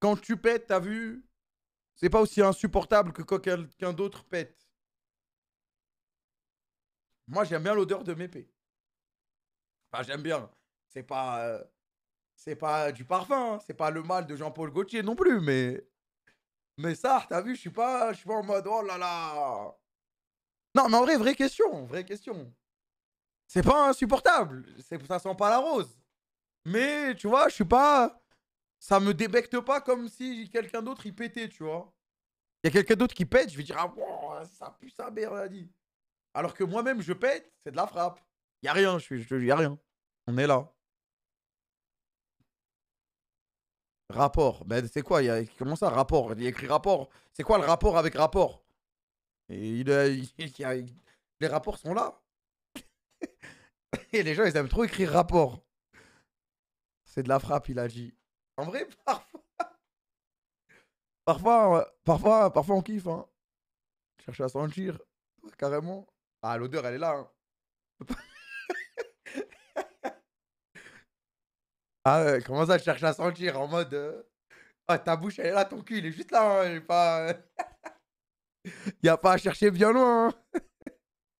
quand tu pètes, t'as vu, c'est pas aussi insupportable que quand quelqu'un d'autre pète. Moi, j'aime bien l'odeur de mes pets. Enfin, j'aime bien. C'est pas, euh, c'est pas du parfum, hein. c'est pas le mal de Jean-Paul Gaultier non plus, mais, mais ça, t'as vu, je suis pas, je suis pas en mode oh là là. Non, mais en vrai, vraie question, vraie question. C'est pas insupportable, c'est, ça sent pas la rose. Mais tu vois, je suis pas, ça me débecte pas comme si quelqu'un d'autre y pétait, tu vois. Il y a quelqu'un d'autre qui pète, je vais dire ah wow, ça pue sa a dit. Alors que moi-même je pète, c'est de la frappe. Il y a rien, je suis, a rien. On est là. Rapport. Ben c'est quoi y a, Comment ça rapport Il y a écrit rapport. C'est quoi le rapport avec rapport Et il, les rapports sont là. Et les gens ils aiment trop écrire rapport. C'est de la frappe, il a dit. En vrai, parfois. Parfois, euh, parfois, parfois on kiffe. Hein. Chercher à sentir, carrément. Ah, l'odeur, elle est là. Hein. ah, comment ça, je cherche à sentir en mode. Euh, ah, ta bouche, elle est là, ton cul, il est juste là. Hein, il pas... Euh, y a pas à chercher bien loin. Hein.